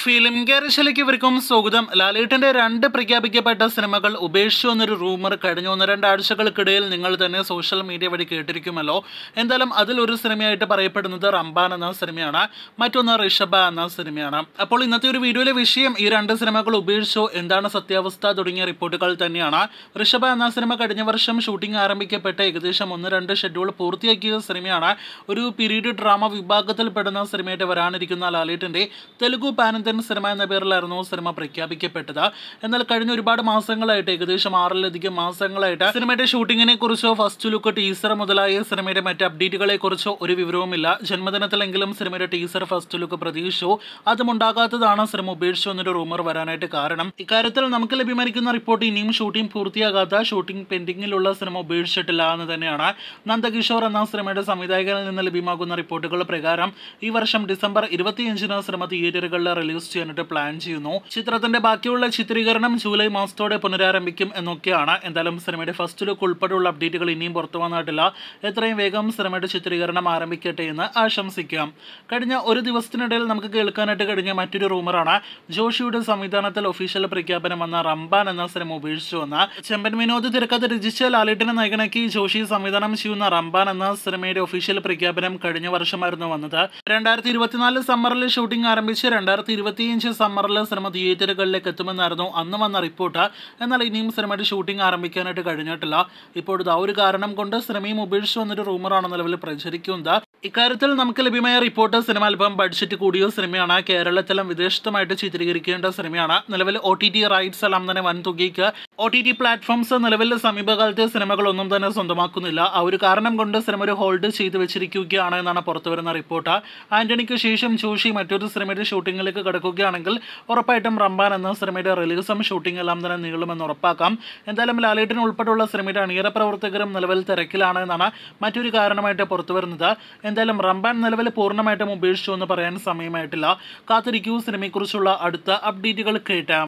film ഗാരിഷിലേക്ക് ഇവർക്കും സ്വാഗതം ലാലേട്ടൻ്റെ രണ്ട് പ്രഖ്യാപിക്കപ്പെട്ട സിനിമകൾ ഉപേക്ഷിച്ചു എന്നൊരു റൂമർ കഴിഞ്ഞ ഒന്ന് രണ്ടാഴ്ചകൾക്കിടയിൽ നിങ്ങൾ തന്നെ സോഷ്യൽ മീഡിയ വഴി കേട്ടിരിക്കുമല്ലോ എന്തായാലും അതിലൊരു സിനിമയായിട്ട് പറയപ്പെടുന്നത് റംബാൻ എന്ന സിനിമയാണ് മറ്റൊന്ന് ഋഷഭ എന്ന സിനിമയാണ് അപ്പോൾ ഇന്നത്തെ ഒരു വീഡിയോയിലെ വിഷയം ഈ രണ്ട് സിനിമകൾ ഉപേക്ഷിച്ചു എന്താണ് സത്യാവസ്ഥ തുടങ്ങിയ റിപ്പോർട്ടുകൾ തന്നെയാണ് ഋഷഭ എന്ന സിനിമ കഴിഞ്ഞ വർഷം ഷൂട്ടിംഗ് ആരംഭിക്കപ്പെട്ട ഏകദേശം ഒന്ന് രണ്ട് ഷെഡ്യൂൾ പൂർത്തിയാക്കിയ സിനിമയാണ് ഒരു പീരീഡ് ഡ്രാമ വിഭാഗത്തിൽപ്പെടുന്ന സിനിമയായിട്ട് വരാനിരിക്കുന്ന ലാലേട്ടൻ്റെ തെലുഗു പാനന്ത ദരിദ്രൻ സിനിമ എന്ന പേരിലായിരുന്നു സിനിമ പ്രഖ്യാപിക്കപ്പെട്ടത് എന്നാൽ കഴിഞ്ഞ ഒരുപാട് മാസങ്ങളായിട്ട് ഏകദേശം ആറിലധികം മാസങ്ങളായിട്ട് സിനിമയുടെ ഷൂട്ടിങ്ങിനെ കുറിച്ചോ ഫസ്റ്റ് ലുക്ക് ടീസർ മുതലായ സിനിമയുടെ മറ്റ് അപ്ഡേറ്റുകളെ കുറിച്ചോ ഒരു വിവരവുമില്ല ജന്മദിനത്തിലെങ്കിലും സിനിമയുടെ ടീസർ ഫസ്റ്റ് ലുക്ക് പ്രതീക്ഷിച്ചു അതും ഉണ്ടാകാത്തതാണ് സിനിമ ഉപേക്ഷിച്ചു എന്നൊരു റൂമർ വരാനായിട്ട് കാരണം ഇക്കാര്യത്തിൽ നമുക്ക് ലഭ്യമായിരിക്കുന്ന റിപ്പോർട്ട് ഇനിയും ഷൂട്ടിംഗ് പൂർത്തിയാകാത്ത ഷൂട്ടിംഗ് പെൻഡിങ്ങിലുള്ള സിനിമ ഉപേക്ഷിച്ചിട്ടില്ല എന്ന് തന്നെയാണ് നന്ദകിഷോർ എന്ന സിനിമയുടെ സംവിധായകനിൽ നിന്ന് ലഭ്യമാകുന്ന റിപ്പോർട്ടുകൾ പ്രകാരം ഈ വർഷം ഡിസംബർ ഇരുപത്തിയഞ്ചിന് സിനിമ തിയേറ്ററുകളിൽ റിലീസ് പ്രൊഡ്യൂസ് ചെയ്യാനായിട്ട് പ്ലാൻ ചെയ്യുന്നു ചിത്രത്തിന്റെ ബാക്കിയുള്ള ചിത്രീകരണം ജൂലൈ മാസത്തോടെ പുനരാരംഭിക്കും എന്നൊക്കെയാണ് എന്തായാലും സിനിമയുടെ ഫസ്റ്റ് ലുക്ക് ഉൾപ്പെടെയുള്ള അപ്ഡേറ്റുകൾ ഇനിയും പുറത്തു വന്നിട്ടില്ല എത്രയും വേഗം സിനിമയുടെ ചിത്രീകരണം ആരംഭിക്കട്ടെ എന്ന് ആശംസിക്കാം കഴിഞ്ഞ ഒരു ദിവസത്തിനിടയിൽ നമുക്ക് കേൾക്കാനായിട്ട് കഴിഞ്ഞ മറ്റൊരു റൂമറാണ് ജോഷിയുടെ സംവിധാനത്തിൽ ഒഫീഷ്യൽ പ്രഖ്യാപനം വന്ന റംബാൻ എന്ന സിനിമ വന്ന ചെമ്പൻ വിനോദ് തിരക്കഥ രചിച്ച ലാലിട്ടിനെ നയകനാക്കി ജോഷി സംവിധാനം ചെയ്യുന്ന റംബാൻ എന്ന സിനിമയുടെ ഒഫീഷ്യൽ പ്രഖ്യാപനം കഴിഞ്ഞ വർഷമായിരുന്നു വന്നത് രണ്ടായിരത്തി ഇരുപത്തിനാല് സമ്മറിൽ ഷൂട്ടിംഗ് ആരംഭിച്ച് രണ്ടായിരത്തി ഇരുപത്തിയഞ്ച് സമ്മറിൽ സിനിമ തിയേറ്ററുകളിലേക്ക് എത്തുമെന്നായിരുന്നു അന്ന് വന്ന റിപ്പോർട്ട് എന്നാൽ ഇനിയും സിനിമയുടെ ഷൂട്ടിംഗ് ആരംഭിക്കാനായിട്ട് കഴിഞ്ഞിട്ടില്ല ഇപ്പോഴത്തെ ആ ഒരു കാരണം കൊണ്ട് സിനിമയും ഉപേക്ഷിച്ചു വന്നൊരു റൂമറാണ് നിലവിൽ പ്രചരിക്കുന്നത് ഇക്കാര്യത്തിൽ നമുക്ക് ലഭ്യമായ റിപ്പോർട്ട് സിനിമ അല്പം ബഡ്ജറ്റ് കൂടിയ സിനിമയാണ് കേരളത്തിലും വിദേശത്തുമായിട്ട് ചിത്രീകരിക്കേണ്ട സിനിമയാണ് നിലവിൽ ഒ ടി ടി റൈറ്റ്സ് എല്ലാം തന്നെ വൻതുകയ്ക്ക് ഒ ടി ടി പ്ലാറ്റ്ഫോംസ് നിലവിൽ സമീപകാലത്തെ സിനിമകളൊന്നും തന്നെ സ്വന്തമാക്കുന്നില്ല ആ ഒരു കാരണം കൊണ്ട് സിനിമ ഒരു ഹോൾഡ് ചെയ്ത് വെച്ചിരിക്കുകയാണ് എന്നാണ് പുറത്തുവരുന്ന റിപ്പോർട്ട് ആന്റണിക്ക് ശേഷം ജോഷി മറ്റൊരു സിനിമയുടെ ഷൂട്ടിങ്ങിലേക്ക് കടക്കുകയാണെങ്കിൽ ഉറപ്പായിട്ടും റംബാൻ എന്ന സിനിമയുടെ റിലീസും ഷൂട്ടിംഗ് എല്ലാം തന്നെ നീളുമെന്ന് ഉറപ്പാക്കാം എന്തായാലും ലാലേട്ടിന് ഉൾപ്പെടെയുള്ള സിനിമയുടെ അണിയറ പ്രവർത്തകരും നിലവിൽ തിരക്കിലാണ് എന്നാണ് മറ്റൊരു കാരണമായിട്ട് പുറത്തുവരുന്നത് എന്തായാലും റംബാൻ നിലവിൽ പൂർണ്ണമായിട്ടും ഉപേക്ഷിച്ചു എന്ന് പറയാൻ സമയമായിട്ടില്ല കാത്തിരിക്കൂ സിനിമയെക്കുറിച്ചുള്ള അടുത്ത അപ്ഡേറ്റുകൾ കേട്ടാം